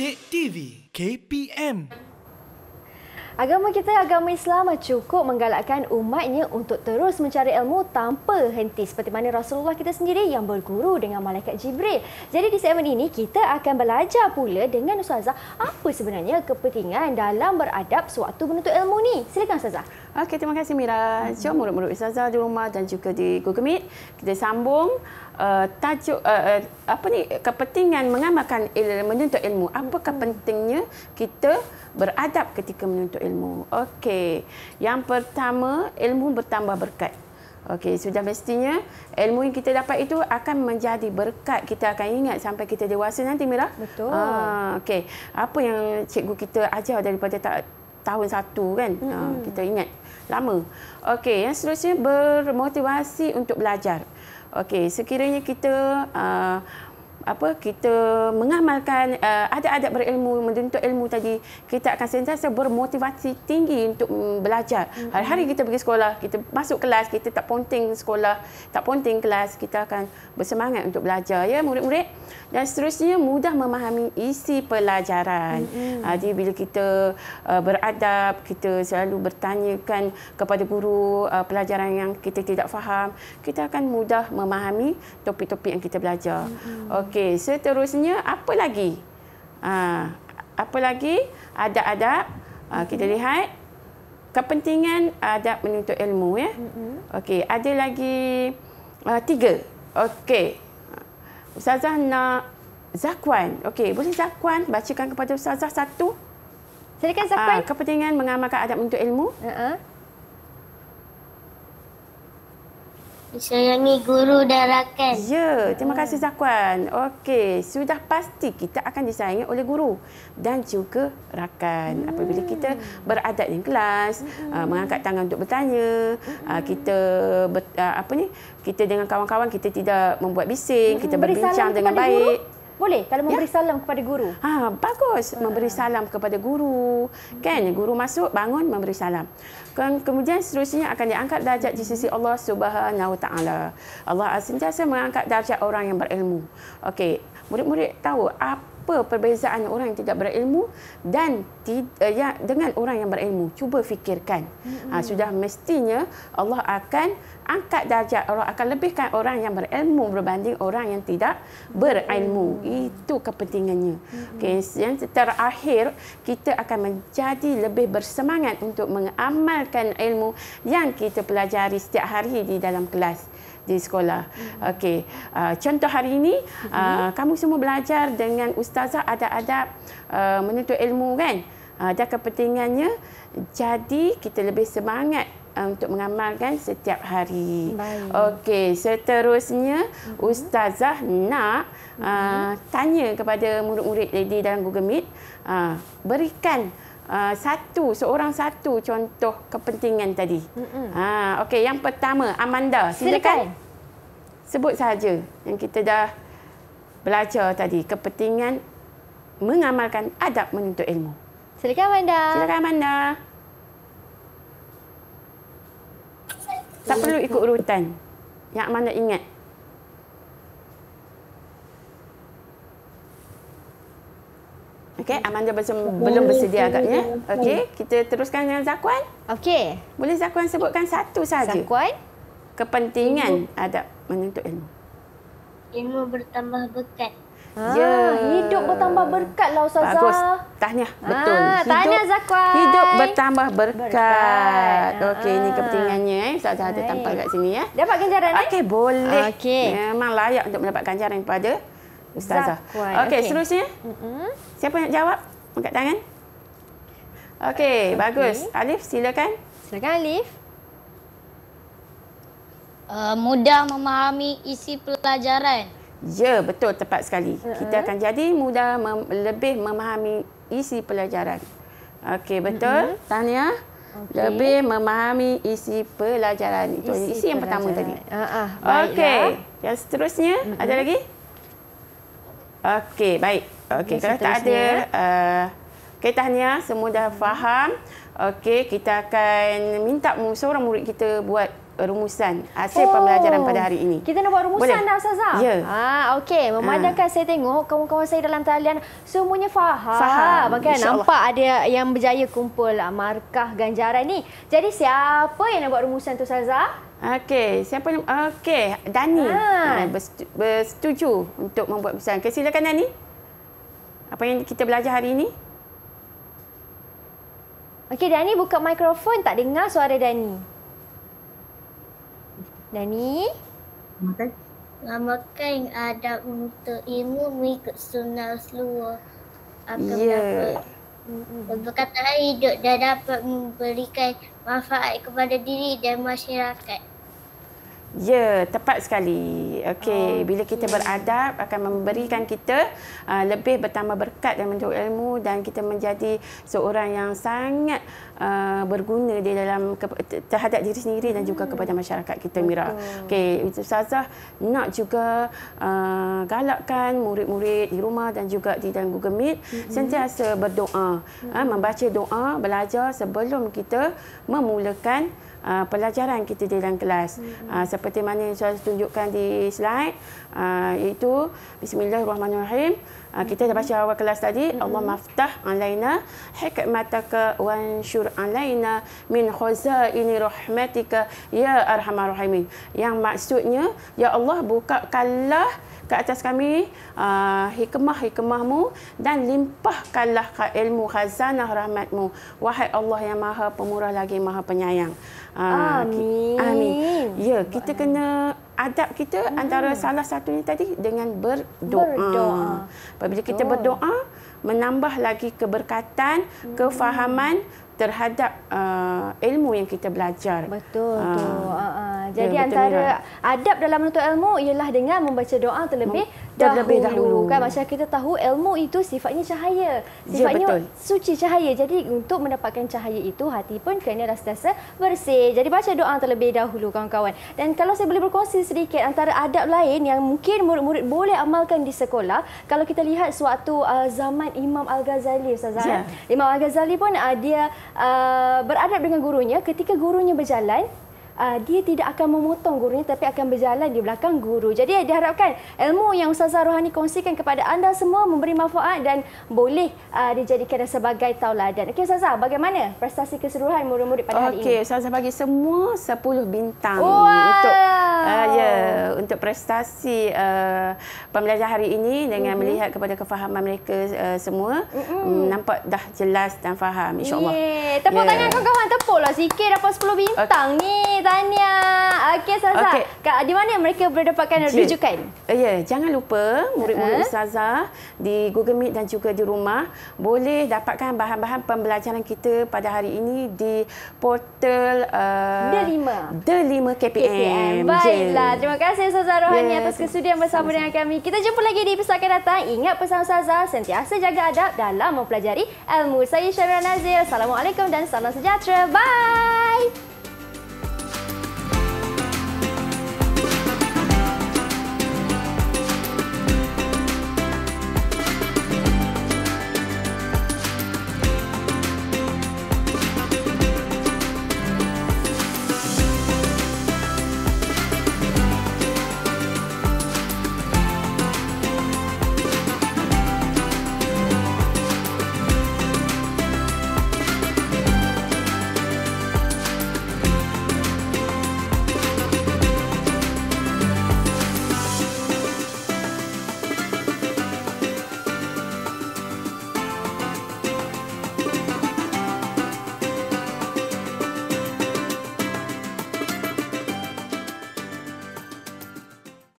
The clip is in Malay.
Pendek TV KPM Agama kita, agama Islam cukup menggalakkan umatnya untuk terus mencari ilmu tanpa henti seperti mana Rasulullah kita sendiri yang berguru dengan Malaikat Jibril. Jadi di segmen ini kita akan belajar pula dengan Ustazah apa sebenarnya kepentingan dalam beradab sewaktu menuntut ilmu ni. Silakan Ustazah. Okey, terima kasih Mira. Jom murid-murid Ustazah di rumah dan juga di Google Meet. Kita sambung uh, tajuk uh, uh, apa ni kepentingan mengamalkan ilmu menuntut ilmu. Apakah pentingnya kita beradab ketika menuntut ilmu? Okey. Yang pertama, ilmu bertambah berkat. Okey, sudah mestinya ilmu yang kita dapat itu akan menjadi berkat. Kita akan ingat sampai kita dewasa nanti, Mira. Betul. Uh, Okey. Apa yang cikgu kita ajar daripada tak tahun satu kan ah, hmm kita ingat lama. Okey, yang seterusnya bermotivasi untuk belajar. Okey, sekiranya kita uh, apa kita mengamalkan uh, eh, ada adat berilmu menuntut ilmu tadi kita akan sentiasa bermotivasi tinggi untuk um, belajar. Mm-hmm. Hari-hari kita pergi sekolah, kita masuk kelas, kita tak ponting sekolah, tak ponting kelas, kita akan bersemangat untuk belajar ya murid-murid. Dan seterusnya mudah memahami isi pelajaran. Mm-hmm. Jadi bila kita uh, beradab, kita selalu bertanyakan kepada guru uh, pelajaran yang kita tidak faham, kita akan mudah memahami topik-topik yang kita belajar. Mm-hmm. Okay. Okey, seterusnya apa lagi? Ha, apa lagi? Adab-adab. Ha, kita lihat kepentingan adab menuntut ilmu ya. Okey, ada lagi uh, tiga. Okey. Ustazah nak zakuan. Okey, boleh zakuan? bacakan kepada ustazah satu. Silakan zakuan. Ha, kepentingan mengamalkan adab menuntut ilmu. Uh-huh. Disayangi guru dan rakan. Ya, terima kasih Zakwan. Okey, sudah pasti kita akan disayangi oleh guru dan juga rakan. Hmm. Apabila kita beradat di kelas, hmm. Ah, mengangkat tangan untuk bertanya, ah, hmm. kita ber, ah, apa ni? Kita dengan kawan-kawan kita tidak membuat bising, hmm. kita berbincang dengan baik. Guru? Boleh kalau memberi ya. salam kepada guru. Ha, bagus hmm. memberi salam kepada guru. Hmm. Kan guru masuk bangun memberi salam. Kemudian seterusnya akan diangkat darjat di sisi Allah Subhanahu taala. Allah sentiasa mengangkat darjat orang yang berilmu. Okey, murid-murid tahu apa apa perbezaan orang yang tidak berilmu dan uh, ya, dengan orang yang berilmu. Cuba fikirkan. Hmm. Ha, sudah mestinya Allah akan angkat darjat Allah akan lebihkan orang yang berilmu berbanding orang yang tidak berilmu. Hmm. Itu kepentingannya. Hmm. Okey, yang terakhir kita akan menjadi lebih bersemangat untuk mengamalkan ilmu yang kita pelajari setiap hari di dalam kelas di sekolah. Hmm. Okey, uh, contoh hari ini hmm. uh, kamu semua belajar dengan ustazah ada-ada uh, ah, menuntut ilmu kan? Ada uh, kepentingannya. Jadi kita lebih semangat untuk mengamalkan setiap hari. Okey, seterusnya uh -huh. ustazah nak uh -huh. uh, tanya kepada murid-murid lady dalam Google Meet, uh, berikan Ah, satu seorang satu contoh kepentingan tadi. Ha uh, okey yang pertama Amanda silakan. Sebut saja yang kita dah belajar tadi kepentingan mengamalkan adab menuntut ilmu. Silakan Amanda. Silakan Amanda. Tak perlu ikut urutan. Yang mana ingat Okey, Amanda macam belum, belum bersedia agaknya. Okey, kita teruskan dengan zakuan. Okey. Boleh zakuan sebutkan satu saja. Zakuan, Kepentingan ilmu. adab menuntut ilmu. Ilmu bertambah berkat. Ah, ya, hidup bertambah berkatlah Ustazah. Bagus. Tahniah. Ah, Betul. Ah, hidup, tahniah Zakwan. Hidup bertambah berkat. berkat. Ah. Okey, ah. ini kepentingannya eh. Ustazah ada tampal kat sini ya. Dapat ganjaran eh? Okey, boleh. Okay. Memang layak untuk mendapat ganjaran pada Ustazah. Okey, okay. seterusnya. Mm-hmm. Siapa nak jawab? Angkat tangan. Okey, okay. bagus. Alif, silakan. Silakan Alif. Uh, mudah memahami isi pelajaran. Ya, betul. Tepat sekali. Uh-huh. Kita akan jadi mudah mem- lebih memahami isi pelajaran. Okey, betul. Uh-huh. Tahniah. Okay. Lebih memahami isi pelajaran. Itu isi, isi yang pelajaran. pertama tadi. Uh-huh. Okey, yang seterusnya. Uh-huh. Ada lagi? Okey, baik. Okey, kalau tak ada Okey, eh, tahniah. Semua dah faham. Okey, kita akan minta seorang murid kita buat rumusan hasil oh, pembelajaran pada hari ini. Kita nak buat rumusan Boleh? dah, Ustazah? Ya. Yeah. Ha, Okey, memandangkan ha. saya tengok kawan-kawan saya dalam talian semuanya faham. Faham, kan? Nampak ada yang berjaya kumpul markah ganjaran ni. Jadi, siapa yang nak buat rumusan tu, Ustazah? Okey, siapa nama? Okey, Dani. Ha. bersetuju untuk membuat pesan. Okay, silakan Dani. Apa yang kita belajar hari ini? Okey, Dani buka mikrofon. Tak dengar suara Dani. Dani. Lama kan ada untuk ilmu mengikut sunnah seluruh. Akan yeah. Ya. dapat. Berkata hidup dan dapat memberikan manfaat kepada diri dan masyarakat. Ya, tepat sekali. Okey, oh, bila kita okay. beradab akan memberikan kita uh, lebih bertambah berkat dan menjauh ilmu dan kita menjadi seorang yang sangat uh, berguna di dalam terhadap diri sendiri dan juga hmm. kepada masyarakat kita Mira. Okey, ustazah nak juga uh, galakkan murid-murid di rumah dan juga di dalam Google Meet mm-hmm. sentiasa berdoa, hmm uh, membaca doa, belajar sebelum kita memulakan uh, pelajaran kita di dalam kelas. Mm-hmm. Uh, seperti mana yang saya tunjukkan di slide uh, ah, iaitu bismillahirrahmanirrahim. Uh, kita dah baca awal kelas tadi mm-hmm. Allah maftah alaina hikmataka wanshur alaina min ini rahmatika ya arhamar Yang maksudnya ya Allah buka kalah ke atas kami uh, hikmah-hikmahmu dan limpahkanlah ke ilmu khazanah rahmatmu. Wahai Allah yang maha pemurah lagi maha penyayang. Uh, amin. Ki- amin. Ya, kita kena adab kita hmm. antara salah satu ini tadi dengan berdoa. Berdoa. Bila kita berdoa, menambah lagi keberkatan, hmm. kefahaman terhadap uh, ilmu yang kita belajar. Betul. Uh. Ah. Tu. Uh, ah, uh. Jadi ya, antara betul, adab dalam menuntut ilmu ialah dengan membaca doa terlebih dahulu. Terlebih dahulu. Kan? Macam kita tahu ilmu itu sifatnya cahaya. Ya, sifatnya ya, suci cahaya. Jadi untuk mendapatkan cahaya itu hati pun kena rasa-rasa bersih. Jadi baca doa terlebih dahulu kawan-kawan. Dan kalau saya boleh berkongsi sedikit antara adab lain yang mungkin murid-murid boleh amalkan di sekolah. Kalau kita lihat suatu uh, zaman Imam Al-Ghazali. Ustazah, ya. Imam Al-Ghazali pun uh, dia uh, beradab dengan gurunya ketika gurunya berjalan uh, dia tidak akan memotong gurunya tapi akan berjalan di belakang guru. Jadi eh, diharapkan ilmu yang Ustazah Rohani kongsikan kepada anda semua memberi manfaat dan boleh uh, dijadikan sebagai tauladan. Okey Ustazah, bagaimana prestasi keseluruhan murid-murid pada okay, hari ini? Okey, Ustazah bagi semua 10 bintang wow. untuk uh, ya, untuk prestasi uh, pembelajar hari ini dengan mm-hmm. melihat kepada kefahaman mereka uh, semua mm-hmm. nampak dah jelas dan faham insya-Allah. Yeah. Tepuk yeah. tangan kawan-kawan, tepuklah sikit dapat 10 bintang okay. ni tahniah. Okey Saza. Okay. Di mana mereka boleh dapatkan rujukan? Eh, ya, yeah. jangan lupa murid-murid uh-huh. Ha? Saza di Google Meet dan juga di rumah boleh dapatkan bahan-bahan pembelajaran kita pada hari ini di portal uh, The Lima The Lima KPM. KPM. Baiklah. Terima kasih Saza Rohani yeah. atas kesudian bersama Saza. dengan kami. Kita jumpa lagi di episod akan datang. Ingat pesan Saza, sentiasa jaga adab dalam mempelajari ilmu. Saya Syamira Nazir. Assalamualaikum dan salam sejahtera. Bye.